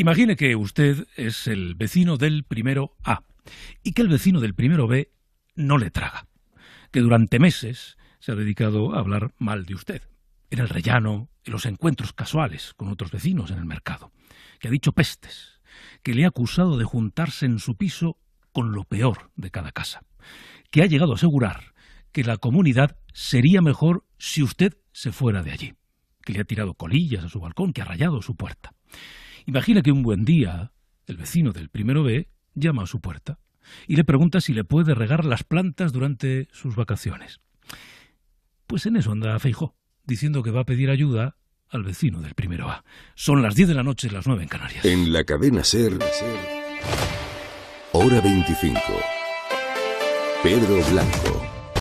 Imagine que usted es el vecino del primero A y que el vecino del primero B no le traga, que durante meses se ha dedicado a hablar mal de usted, en el rellano, en los encuentros casuales con otros vecinos en el mercado, que ha dicho pestes, que le ha acusado de juntarse en su piso con lo peor de cada casa, que ha llegado a asegurar que la comunidad sería mejor si usted se fuera de allí, que le ha tirado colillas a su balcón, que ha rayado su puerta. Imagina que un buen día el vecino del primero B llama a su puerta y le pregunta si le puede regar las plantas durante sus vacaciones. Pues en eso anda Feijó, diciendo que va a pedir ayuda al vecino del primero A. Son las 10 de la noche, las 9 en Canarias. En la cadena Ser, Hora 25. Pedro Blanco.